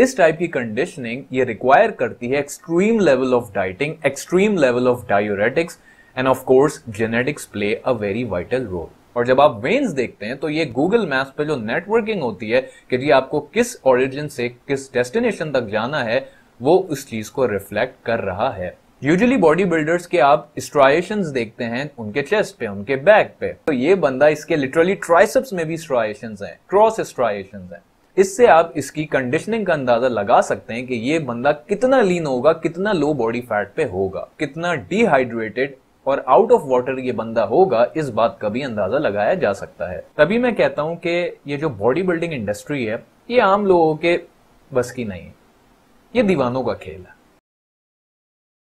इस टाइप की कंडीशनिंग ये रिक्वायर करती है extreme level of dieting extreme level of diuretics and of course genetics play a very vital role और जब आप वेन्स देखते हैं तो ये गूगल मैप्स पे जो नेटवर्किंग होती है कि जी आपको किस ओरिजिन से किस डेस्टिनेशन तक जाना है वो उस चीज को रिफ्लेक्ट कर रहा है यूजुअली बॉडी बिल्डर्स के आप स्ट्राइशन देखते हैं उनके चेस्ट पे उनके बैक पे तो ये बंदा इसके लिटरली ट्राइसेप्स में भी स्ट्राइशन है क्रॉस स्ट्राइशन है इससे आप इसकी कंडीशनिंग का अंदाजा लगा सकते हैं कि ये बंदा कितना लीन होगा कितना लो बॉडी फैट पे होगा कितना डिहाइड्रेटेड और आउट ऑफ वाटर ये बंदा होगा इस बात का भी अंदाजा लगाया जा सकता है तभी मैं कहता हूं कि ये जो बॉडी बिल्डिंग इंडस्ट्री है ये आम लोगों के बस की नहीं है ये दीवानों का खेल है